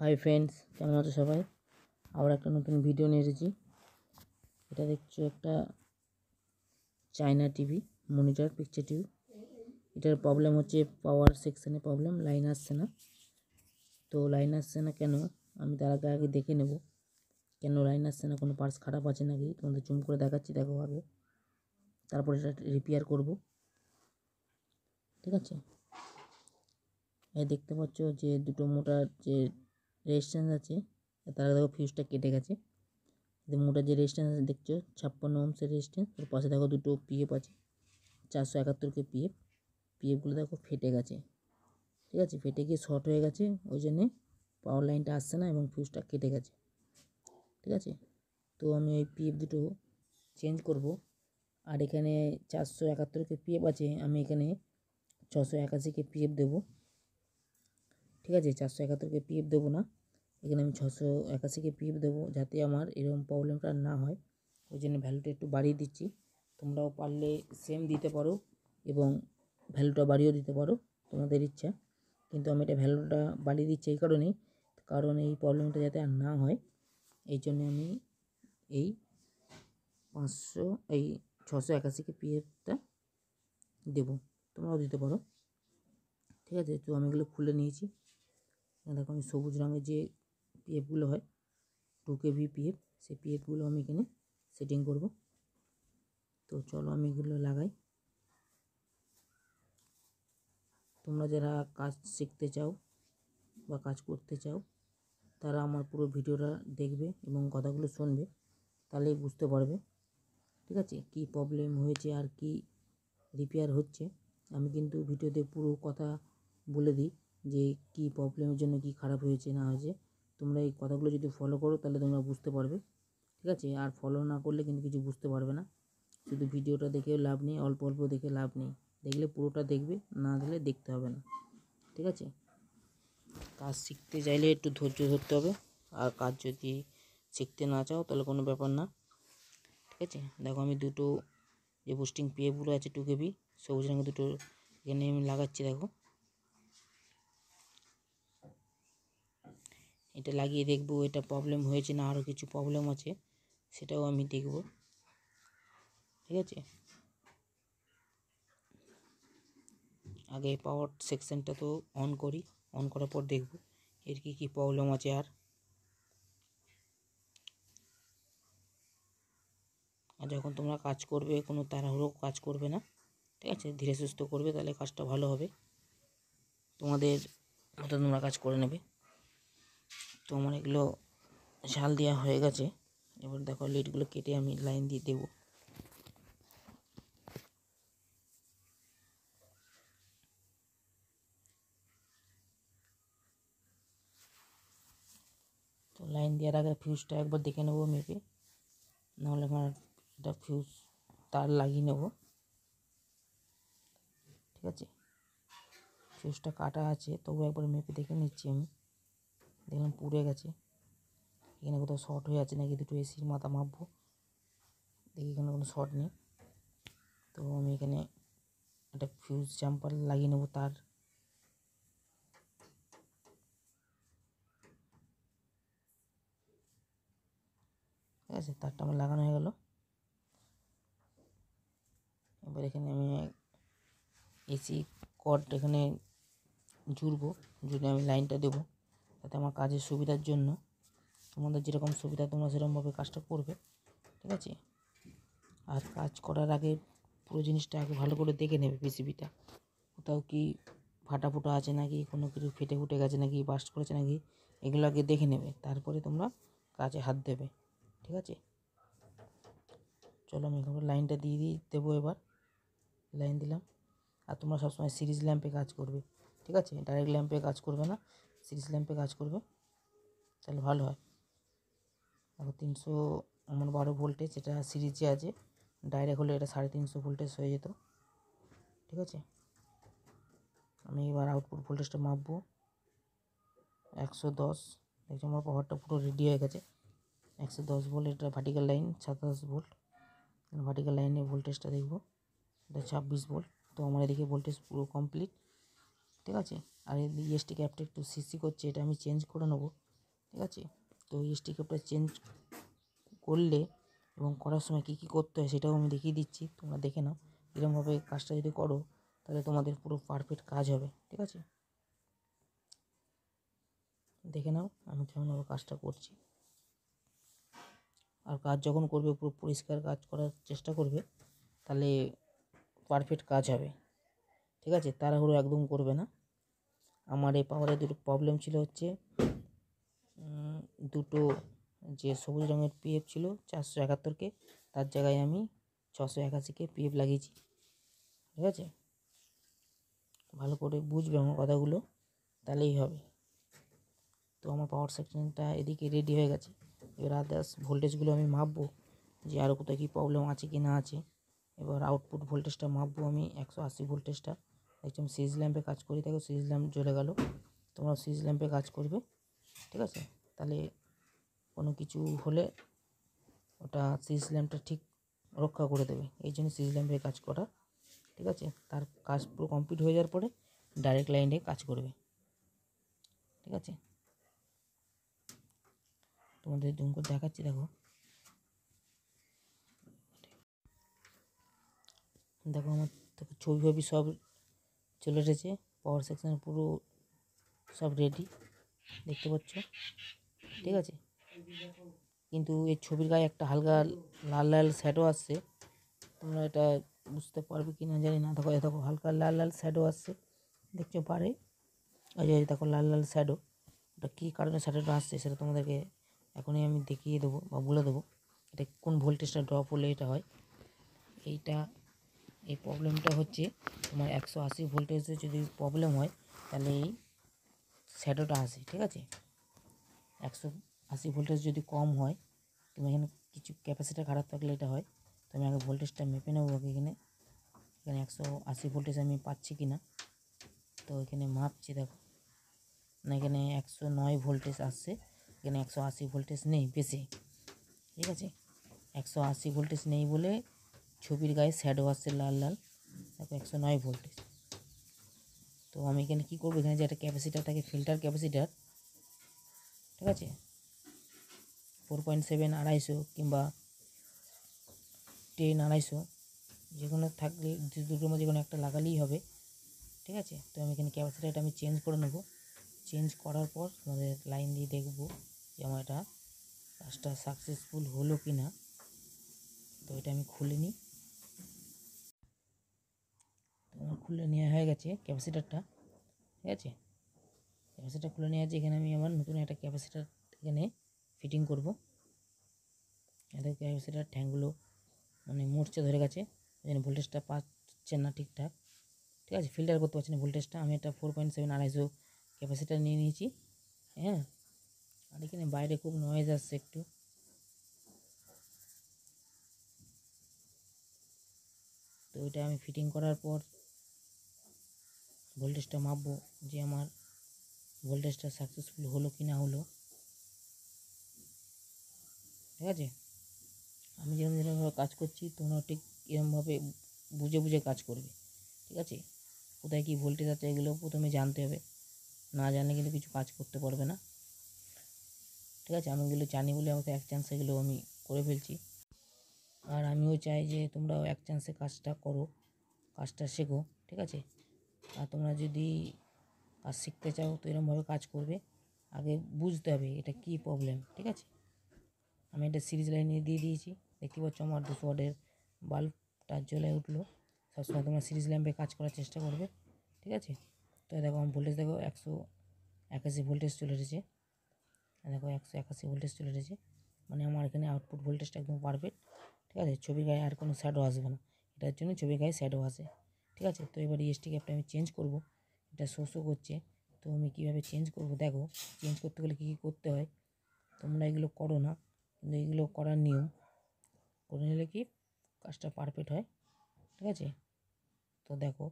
hi friends কেমন আছো সবাই আবার একটা নতুন ভিডিও নিয়ে এসেছি এটা দেখছো একটা China TV monitor picture TV এটার প্রবলেম হচ্ছে পাওয়ার সেকশানে প্রবলেম লাইন আসছে না তো লাইন আসছে না কেন আমি তার আগে আগে দেখে নেব কেন লাইন আসছে না কোনো পার্টস খারাপ আছে নাকি তোমাদের জুম করে দেখাচ্ছি দেখো আগে তারপর এটা রিপেয়ার করব ঠিক আছে এই দেখতে পাচ্ছ যে দুটো মোটার যে রেজিস্ট্যান্স আছে তার দেখো ফিউজটা কেটে গেছে মোটা যে রেজিস্ট্যান্স আছে দেখছো ছাপ্পান্ন ওমসের রেজিস্ট্যান্স ওর পাশে দেখো দুটো পিএফ আছে চারশো একাত্তরকে পিএফ পিএফগুলো দেখো ফেটে গেছে ঠিক আছে ফেটে গিয়ে শর্ট হয়ে গেছে ওই জন্যে পাওয়ার লাইনটা আসছে না এবং ফিউজটা কেটে গেছে ঠিক আছে তো আমি ওই পিএফ দুটো চেঞ্জ করব আর এখানে চারশো একাত্তরকে পিএফ আছে আমি এখানে ছশো একাশিকে পিএফ দেবো ঠিক আছে চারশো একাত্তরকে পিএফ দেবো না এখানে আমি ছশো একাশিকে পিএফ দেবো যাতে আমার এরকম প্রবলেমটা না হয় ওই জন্য ভ্যালুটা একটু বাড়িয়ে দিচ্ছি তোমরাও পারলে সেম দিতে পারো এবং ভ্যালুটা বাড়িয়েও দিতে পারো তোমাদের ইচ্ছা কিন্তু আমি এটা ভ্যালুটা বাড়িয়ে দিচ্ছি এই কারণেই কারণ এই প্রবলেমটা যাতে আর না হয় এই জন্য আমি এই পাঁচশো এই ছশো একাশিকে পিএফটা দেবো তোমরাও দিতে পারো ঠিক আছে তো আমি এগুলো খুলে নিয়েছি দেখো আমি সবুজ রঙের যে পিএফগুলো হয় টু কেভি পিএফ সেই পিএফগুলো আমি এখানে সেটিং করব তো চলো আমি এগুলো লাগাই তোমরা যারা কাজ শিখতে চাও বা কাজ করতে চাও তারা আমার পুরো ভিডিওটা দেখবে এবং কথাগুলো শুনবে তাহলেই বুঝতে পারবে ঠিক আছে কি প্রবলেম হয়েছে আর কি রিপেয়ার হচ্ছে আমি কিন্তু ভিডিওতে পুরো কথা বলে দিই যে কি প্রবলেমের জন্য কি খারাপ হয়েছে না হয়েছে তোমরা এই কথাগুলো যদি ফলো করো তাহলে তোমরা বুঝতে পারবে ঠিক আছে আর ফলো না করলে কিন্তু কিছু বুঝতে পারবে না শুধু ভিডিওটা দেখেও লাভ নেই অল্প অল্প দেখে লাভ নেই দেখলে পুরোটা দেখবে না দেখলে দেখতে হবে না ঠিক আছে কাজ শিখতে চাইলে একটু ধৈর্য ধরতে হবে আর কাজ যদি শিখতে না চাও তাহলে কোনো ব্যাপার না ঠিক আছে দেখো আমি দুটো যে পোস্টিং পেয়ে পুরো আছে টু সবুজ রঙের দুটো এখানে আমি লাগাচ্ছি দেখো এটা লাগিয়ে দেখব এটা প্রবলেম হয়েছে না আরও কিছু প্রবলেম আছে সেটাও আমি দেখব ঠিক আছে আগে পাওয়ার সেকশানটা তো অন করি অন করার পর দেখব এর কি কী প্রবলেম আছে আর আর যখন তোমরা কাজ করবে কোনো তাড়াহুড়ো কাজ করবে না ঠিক আছে ধীরে সুস্থ করবে তাহলে কাজটা ভালো হবে তোমাদের মতো তোমরা কাজ করে নেবে তো আমার এগুলো ঝাল দেওয়া হয়ে গেছে এবার দেখো লিডগুলো কেটে আমি লাইন দিয়ে দেবো তো লাইন দেওয়ার আগে ফিউজটা একবার দেখে নেবো মেপে নাহলে আমার এটা ফিউজ তার লাগিয়ে নেব ঠিক আছে ফিউজটা কাটা আছে তবু একবার মেপে দেখে নিচ্ছি আমি দেখলাম পুড়ে গেছে এখানে কোথাও শর্ট হয়ে আছে নাকি দুটো এসির মাথা মাপবো দেখি এখানে কোনো শর্ট নেই তো আমি এখানে একটা ফিউজ জাম্পার লাগিয়ে নেবো তার ঠিক আছে তারটা আমার লাগানো হয়ে গেল এবার এখানে আমি এসি কট এখানে জুড়বো জুড়ে আমি লাইনটা দেবো তাতে আমার কাজের সুবিধার জন্য তোমাদের যেরকম সুবিধা তোমরা সেরকমভাবে কাজটা করবে ঠিক আছে আর কাজ করার আগে পুরো জিনিসটা আগে ভালো করে দেখে নেবে পিসিবিটা কোথাও কি ফাটা ফুটা আছে নাকি কোনো কিছু ফেটে ফুটে গেছে নাকি বাস্ট করেছে নাকি এগুলো আগে দেখে নেবে তারপরে তোমরা কাজে হাত দেবে ঠিক আছে চলো আমি এখানে লাইনটা দিয়ে দিয়ে দেবো এবার লাইন দিলাম আর তোমরা সবসময় সিরিজ ল্যাম্পে কাজ করবে ঠিক আছে ডাইরেক্ট ল্যাম্পে কাজ করবে না সিরিজ ল্যাম্পে কাজ করবে তাহলে ভালো হয় দেখো তিনশো আমার বারো ভোল্টেজ এটা সিরিজে আছে ডাইরেক্ট হলে এটা সাড়ে তিনশো ভোল্টেজ হয়ে যেত ঠিক আছে আমি এবার আউটপুট ভোল্টেজটা মাপবো একশো দশ দেখছি আমার পাওয়ারটা পুরো রেডি হয়ে গেছে একশো দশ ভোল্ট এটা ভার্টিক্যাল লাইন সাতাশ ভোল্ট ভার্টিক্যাল লাইনে ভোল্টেজটা দেখবো এটা ছাব্বিশ ভোল্ট তো আমার এদিকে ভোল্টেজ পুরো কমপ্লিট ঠিক আছে আর এই ইএসটি e ক্যাপটা একটু সিসি করছে এটা আমি চেঞ্জ করে নেবো ঠিক আছে তো ইএসটি ক্যাপটা চেঞ্জ করলে এবং করার সময় কী কী করতে হয় সেটাও আমি দেখিয়ে দিচ্ছি তোমরা দেখে নাও এরকমভাবে কাজটা যদি করো তাহলে তোমাদের পুরো পারফেক্ট কাজ হবে ঠিক আছে দেখে নাও আমি কেমনভাবে কাজটা করছি আর কাজ যখন করবে পুরো পরিষ্কার কাজ করার চেষ্টা করবে তাহলে পারফেক্ট কাজ হবে ঠিক আছে তাড়াহুড়ো একদম করবে না আমার এই পাওয়ারে দুটো প্রবলেম ছিল হচ্ছে দুটো যে সবুজ রঙের পিএফ ছিল চারশো একাত্তরকে তার জায়গায় আমি ছশো একাশিকে পিএফ লাগিয়েছি ঠিক আছে ভালো করে বুঝবে আমার কথাগুলো তাহলেই হবে তো আমার পাওয়ার সেকশনটা এদিকে রেডি হয়ে গেছে এবার আদার্স ভোল্টেজগুলো আমি মাপবো যে আরও কোথাও কী প্রবলেম আছে কি না আছে এবার আউটপুট ভোল্টেজটা মাপবো আমি একশো আশি ভোল্টেজটা একজন সিজ ল্যাম্পে কাজ করি দেখো সিজ ল্যাম্প জ্বলে গেল তোমরা সিজ ল্যাম্পে কাজ করবে ঠিক আছে তাহলে কোনো কিছু হলে ওটা সিজ ল্যাম্পটা ঠিক রক্ষা করে দেবে এই জন্য সিজ ল্যাম্পে কাজ করা ঠিক আছে তার কাজ পুরো কমপ্লিট হয়ে যাওয়ার পরে ডাইরেক্ট লাইনে কাজ করবে ঠিক আছে তোমাদের জুম করে দেখাচ্ছি দেখো দেখো আমার ছবি ফবি সব চলে এসেছে পাওয়ার সেকশন পুরো সব রেডি দেখতে পাচ্ছ ঠিক আছে কিন্তু এই ছবির গায়ে একটা হালকা লাল লাল শ্যাডো আসছে তোমরা এটা বুঝতে পারবে কি না জানি না দেখো দেখো হালকা লাল লাল শ্যাডো আসছে দেখতে পারে ওই যে দেখো লাল লাল শ্যাডো ওটা কী কারণে শ্যাডোটা আসছে সেটা তোমাদেরকে এখনই আমি দেখিয়ে দেবো বা বলে দেবো এটা কোন ভোল্টেজটা ড্রপ হলে এটা হয় এইটা এই প্রবলেমটা হচ্ছে তোমার একশো আশি ভোল্টেজে যদি প্রবলেম হয় তাহলে এই শ্যাডোটা আসে ঠিক আছে একশো আশি ভোল্টেজ যদি কম হয় তুমি এখানে কিছু ক্যাপাসিটার খারাপ থাকলে এটা হয় তো আমি আগে ভোল্টেজটা মেপে নেবো আগে এখানে এখানে একশো আশি ভোল্টেজ আমি পাচ্ছি কি না তো এখানে মাপছি দেখো না এখানে একশো নয় ভোল্টেজ আসছে এখানে একশো আশি ভোল্টেজ নেই বেশি ঠিক আছে একশো আশি ভোল্টেজ নেই বলে ছবির গায়ে শ্যাডো আসছে লাল লাল তারপর একশো নয় ভোল্টেজ তো আমি এখানে কী করবো এখানে যে একটা ক্যাপাসিটার থাকে ফিল্টার ক্যাপাসিটার ঠিক আছে ফোর পয়েন্ট সেভেন আড়াইশো কিংবা টেন আড়াইশো যে কোনো থাকলে দুটোর মধ্যে কোনো একটা লাগালেই হবে ঠিক আছে তো আমি এখানে ক্যাপাসিটারটা আমি চেঞ্জ করে নেবো চেঞ্জ করার পর তোমাদের লাইন দিয়ে দেখবো যে আমার এটা কাজটা সাকসেসফুল হলো কি না তো এটা আমি খুলে নিই আমার খুলে নেওয়া হয়ে গেছে ক্যাপাসিটারটা ঠিক আছে ক্যাপাসিটার খুলে নেওয়া আছে এখানে আমি আবার নতুন একটা ক্যাপাসিটার এখানে ফিটিং করব এত ক্যাপাসিটার ঠ্যাংগুলো মানে মরচে ধরে গেছে এখানে ভোল্টেজটা পাচ্ছে না ঠিকঠাক ঠিক আছে ফিল্টার করতে পারছি না ভোল্টেজটা আমি একটা ফোর পয়েন্ট সেভেন আড়াইশো ক্যাপাসিটার নিয়ে নিয়েছি হ্যাঁ আর এখানে বাইরে খুব নয়েজ আসছে একটু তো ওইটা আমি ফিটিং করার পর ভোল্টেজটা মাপবো যে আমার ভোল্টেজটা সাকসেসফুল হলো কি না হলো ঠিক আছে আমি যেরকম যেরকমভাবে কাজ করছি তোমরাও ঠিক এরকমভাবে বুঝে বুঝে কাজ করবে ঠিক আছে কোথায় কী ভোল্টেজ আছে এগুলো প্রথমে জানতে হবে না জানলে কিন্তু কিছু কাজ করতে পারবে না ঠিক আছে আমি এগুলো জানি বলে আমাকে এক চান্স এগুলো আমি করে ফেলছি আর আমিও চাই যে তোমরাও এক চান্সে কাজটা করো কাজটা শেখো ঠিক আছে আর তোমরা যদি কাজ শিখতে চাও তো এরমভাবে কাজ করবে আগে বুঝতে হবে এটা কি প্রবলেম ঠিক আছে আমি এটা সিরিজ লাইনে দিয়ে দিয়েছি দেখতে পাচ্ছ আমার দুশো ওয়ার্ডের বাল্বটা জ্বলে উঠলো সবসময় তোমরা সিরিজ ল্যাম্পে কাজ করার চেষ্টা করবে ঠিক আছে তো দেখো আমার ভোল্টেজ দেখো একশো একাশি ভোল্টেজ চলে এসেছে দেখো একশো একাশি ভোল্টেজ চলে এসেছে মানে আমার এখানে আউটপুট ভোল্টেজটা একদম পারফেক্ট ঠিক আছে ছবির গায়ে আর কোনো শ্যাডো আসবে না এটার জন্য ছবির গায়ে শ্যাডো আসে ঠিক আছে তো এবার ইএসটি ক্যাপটা আমি চেঞ্জ করব এটা শো শো করছে তো আমি কীভাবে চেঞ্জ করব দেখো চেঞ্জ করতে গেলে কী কী করতে হয় তোমরা এগুলো করো না কিন্তু এগুলো করার নিয়ম করে নিলে কি কাজটা পারফেক্ট হয় ঠিক আছে তো দেখো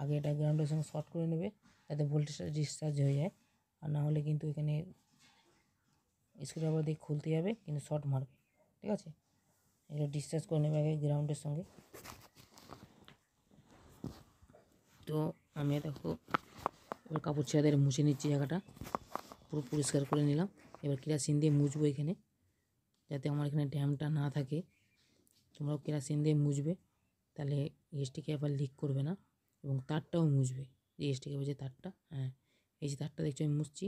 আগে এটা গ্রাউন্ডের সঙ্গে শর্ট করে নেবে যাতে ভোল্টেজটা ডিসচার্জ হয়ে যায় আর না হলে কিন্তু এখানে স্ক্রুড্রাইভার দিয়ে খুলতে যাবে কিন্তু শর্ট মারবে ঠিক আছে এটা ডিসচার্জ করে নেবে আগে গ্রাউন্ডের সঙ্গে তো আমি দেখো এবার কাপড় ছেড়া দিয়ে মুছে নিচ্ছি জায়গাটা পুরো পরিষ্কার করে নিলাম এবার কেরাসিন দিয়ে মুছবো এখানে যাতে আমার এখানে ড্যামটা না থাকে তোমরাও কেরাসিন দিয়ে মুছবে তাহলে গ্যাসটিকে আবার লিক করবে না এবং তারটাও মুছবে যে গ্যাসটি বলছে যে তারটা হ্যাঁ এই যে তারটা দেখছো আমি মুছছি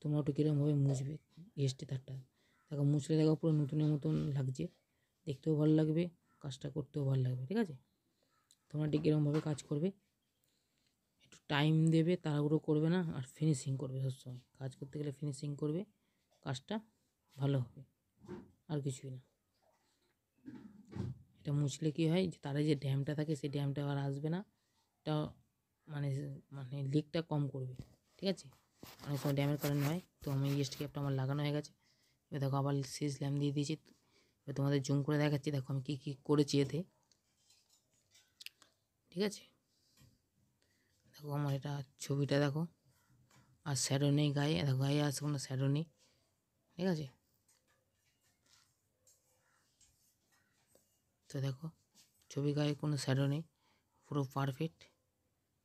তোমরা ওটা কীরকমভাবে মুছবে গ্যাসটি তারটা দেখো মুছলে দেখো পুরো নতুনের মতন লাগছে দেখতেও ভালো লাগবে কাজটা করতেও ভালো লাগবে ঠিক আছে তোমরা ঠিক এরকমভাবে কাজ করবে টাইম দেবে তাড়াহুড়ো করবে না আর ফিনিশিং করবে সবসময় কাজ করতে গেলে ফিনিশিং করবে কাজটা ভালো হবে আর কিছুই না এটা মুছলে কী হয় যে তারা যে ড্যামটা থাকে সেই ড্যামটা আর আসবে না এটা মানে মানে লিকটা কম করবে ঠিক আছে অনেক সময় ড্যামের কারণে হয় তো আমি ইয়েস্ট ক্যাপটা আমার লাগানো হয়ে গেছে এবার দেখো আবার শেষ ল্যাম্প দিয়ে দিয়েছি এবার তোমাদের জুম করে দেখাচ্ছি দেখো আমি কী কী করেছি এতে ঠিক আছে वो मेरा छविटा देखो আর স্যাডনি গায় লাগায়া সব স্যাডনি ঠিক আছে তো দেখো ছবি গায় কোন স্যাডনি পুরো পারফেক্ট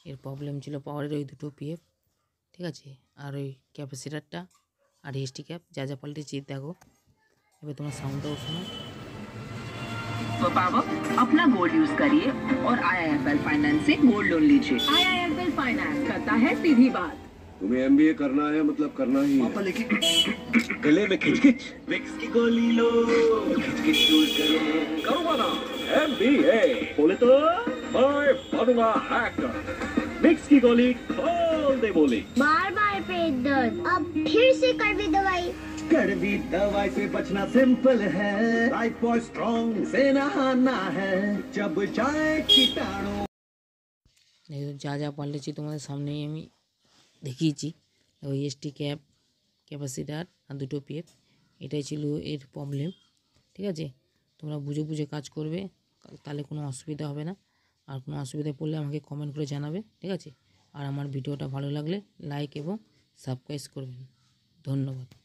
এর প্রবলেম ছিল পাওয়ারের ওই দুটো পিয়ে ঠিক আছে আর ওই ক্যাপাসিটরটা আর এইচটি ক্যাপ যা যা পাল্টে চি দেখো এবে তোমার সাউন্ড তো শুনো তো পাবো apna gold use करिए और AIFL फाइनेंसिंग गोल्ड लोन लीजिए आय पर्सनल फाइनेंस करता है सीधी बात तुम्हें ए करना है मतलब करना ही पापा लेकिन गले में खिच खिच विक्स की गोली लो खिच खिच करो करो करो बी ए बोले तो मैं बनूंगा हैकर विक्स की गोली खोल दे बोली बार बार पेट दर्द अब फिर से कड़वी दवाई कड़वी दवाई से बचना सिंपल है लाइफ बॉय स्ट्रॉन्ग से नहाना है जब जाए कीटाणु যা যা পাল্টেছি তোমাদের সামনেই আমি দেখিয়েছি ওই এসটি ক্যাব ক্যাপাসিটার আর দুটো পেপ এটাই ছিল এর প্রবলেম ঠিক আছে তোমরা বুঝে বুঝে কাজ করবে তাহলে কোনো অসুবিধা হবে না আর কোনো অসুবিধা পড়লে আমাকে কমেন্ট করে জানাবে ঠিক আছে আর আমার ভিডিওটা ভালো লাগলে লাইক এবং সাবস্ক্রাইব করবেন ধন্যবাদ